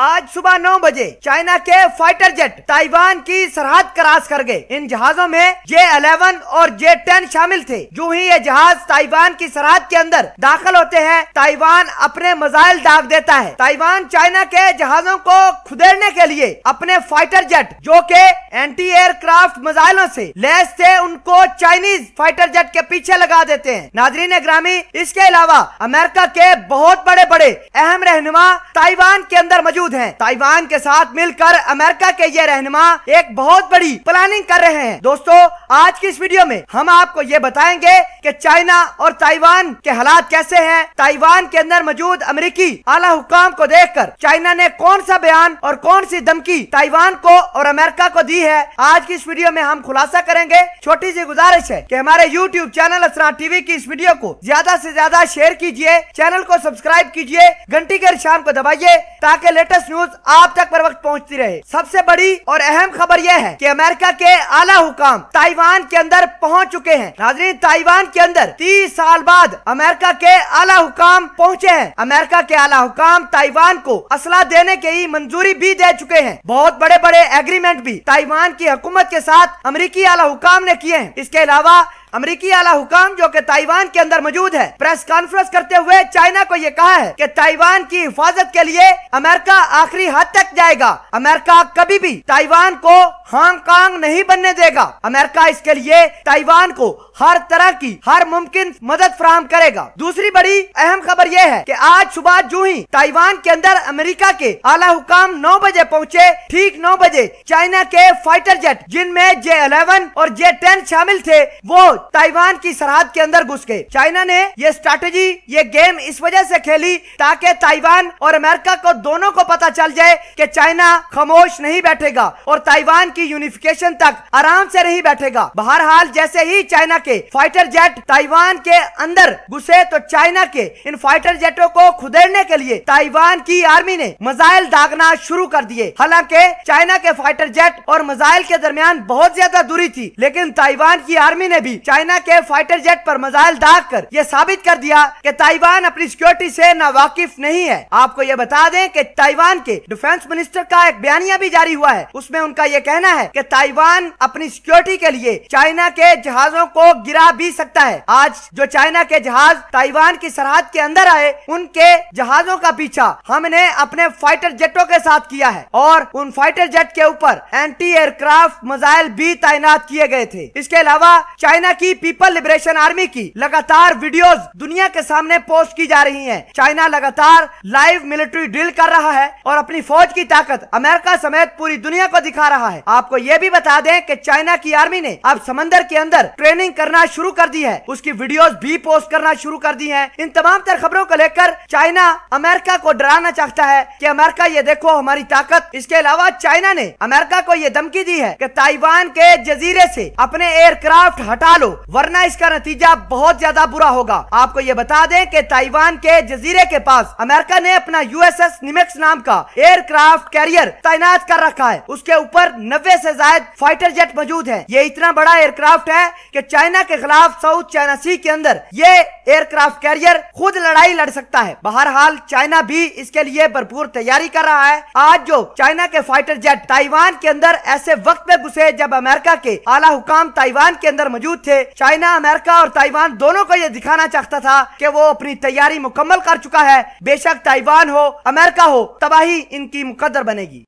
आज सुबह नौ बजे चाइना के फाइटर जेट ताइवान की सरहद क्रॉस कर गए इन जहाजों में जे अलेवन और जे टेन शामिल थे जो ही ये जहाज ताइवान की सरहद के अंदर दाखिल होते हैं ताइवान अपने मिजाइल दाग देता है ताइवान चाइना के जहाजों को खुदेरने के लिए अपने फाइटर जेट जो के एंटी एयरक्राफ्ट मिजाइलों से लैस थे उनको चाइनीज फाइटर जेट के पीछे लगा देते हैं नाजरीन ग्रामी इसके अलावा अमेरिका के बहुत बड़े बड़े अहम रहनुमा ताइवान के अंदर मौजूद मौजूद हैं ताइवान के साथ मिलकर अमेरिका के ये रहनुमा एक बहुत बड़ी प्लानिंग कर रहे हैं दोस्तों आज की इस वीडियो में हम आपको ये बताएंगे कि चाइना और ताइवान के हालात कैसे है ताइवान के अंदर मौजूद अमरीकी आला हुकाम को देख कर चाइना ने कौन सा बयान और कौन सी धमकी ताइवान को और अमेरिका को दी है आज की इस वीडियो में हम खुलासा करेंगे छोटी सी गुजारिश है की हमारे यूट्यूब चैनल असरा टीवी की इस वीडियो को ज्यादा ऐसी ज्यादा शेयर कीजिए चैनल को सब्सक्राइब कीजिए घंटी के शाम को दबाइए ताकि लेटर लेटेस्ट न्यूज आप तक पर वक्त पहुंचती रहे सबसे बड़ी और अहम खबर यह है कि अमेरिका के आला हुकाम ताइवान के अंदर पहुंच चुके हैं नाजरीन ताइवान के अंदर 30 साल बाद अमेरिका के आला हुकाम पहुंचे हैं अमेरिका के आला हुकाम ताइवान को असला देने के ही मंजूरी भी दे चुके हैं बहुत बड़े बड़े एग्रीमेंट भी ताइवान की हुकूमत के साथ अमरीकी आला हुकाम ने किए हैं इसके अलावा अमरीकी आला हुकाम जो कि ताइवान के अंदर मौजूद है प्रेस कॉन्फ्रेंस करते हुए चाइना को ये कहा है कि ताइवान की हिफाजत के लिए अमेरिका आखिरी हद तक जाएगा अमेरिका कभी भी ताइवान को हांगकांग नहीं बनने देगा अमेरिका इसके लिए ताइवान को हर तरह की हर मुमकिन मदद फ्राहम करेगा दूसरी बड़ी अहम खबर यह है कि आज सुबह जू ही ताइवान के अंदर अमेरिका के आला हुकाम नौ बजे पहुँचे ठीक नौ बजे चाइना के फाइटर जेट जिनमें जे अलेवन और जे टेन शामिल थे वो ताइवान की सरहद के अंदर घुस गए चाइना ने ये स्ट्रेटेजी ये गेम इस वजह से खेली ताकि ताइवान और अमेरिका को दोनों को पता चल जाए कि चाइना खामोश नहीं बैठेगा और ताइवान की यूनिफिकेशन तक आराम से नहीं बैठेगा बहरहाल जैसे ही चाइना के फाइटर जेट ताइवान के अंदर घुसे तो चाइना के इन फाइटर जेटों को खुदेड़ने के लिए ताइवान की आर्मी ने मिजाइल दागना शुरू कर दिए हालांकि चाइना के फाइटर जेट और मिजाइल के दरमियान बहुत ज्यादा दूरी थी लेकिन ताइवान की आर्मी ने भी चाइना के फाइटर जेट पर मिजाइल दाग कर ये साबित कर दिया कि ताइवान अपनी सिक्योरिटी से नावाकिफ नहीं है आपको ये बता दें कि ताइवान के डिफेंस मिनिस्टर का एक बयानिया भी जारी हुआ है उसमें उनका ये कहना है कि ताइवान अपनी सिक्योरिटी के लिए चाइना के जहाजों को गिरा भी सकता है आज जो चाइना के जहाज ताइवान की सरहद के अंदर आए उनके जहाजों का पीछा हमने अपने फाइटर जेटों के साथ किया है और उन फाइटर जेट के ऊपर एंटी एयरक्राफ्ट मिजाइल भी तैनात किए गए थे इसके अलावा चाइना की पीपल लिबरेशन आर्मी की लगातार वीडियो दुनिया के सामने पोस्ट की जा रही है चाइना लगातार लाइव मिलिट्री ड्रिल कर रहा है और अपनी फौज की ताकत अमेरिका समेत पूरी दुनिया को दिखा रहा है आपको ये भी बता दें कि चाइना की आर्मी ने अब समंदर के अंदर ट्रेनिंग करना शुरू कर दी है उसकी वीडियोस भी पोस्ट करना शुरू कर दी है इन तमाम तर खबरों को लेकर चाइना अमेरिका को डराना चाहता है कि अमेरिका ये देखो हमारी ताकत इसके अलावा चाइना ने अमेरिका को ये धमकी दी है कि ताइवान के जजीरे से अपने एयरक्राफ्ट हटा लो वरना इसका नतीजा बहुत ज्यादा बुरा होगा आपको ये बता दें कि ताइवान के जजीरे के पास अमेरिका ने अपना यूएसएस निमेक्स नाम का एयरक्राफ्ट कैरियर तैनात कर रखा है उसके ऊपर नब्बे ऐसी जायद फाइटर जेट मौजूद है ये इतना बड़ा एयरक्राफ्ट है की चाइना चाइना के खिलाफ साउथ चाइना सी के अंदर ये एयरक्राफ्ट कैरियर खुद लड़ाई लड़ सकता है बहरहाल चाइना भी इसके लिए भरपूर तैयारी कर रहा है आज जो चाइना के फाइटर जेट ताइवान के अंदर ऐसे वक्त में घुसे जब अमेरिका के आला हुकाम ताइवान के अंदर मौजूद थे चाइना अमेरिका और ताइवान दोनों को ये दिखाना चाहता था कि वो अपनी तैयारी मुकम्मल कर चुका है बेशक ताइवान हो अमेरिका हो तबाही इनकी मुकदर बनेगी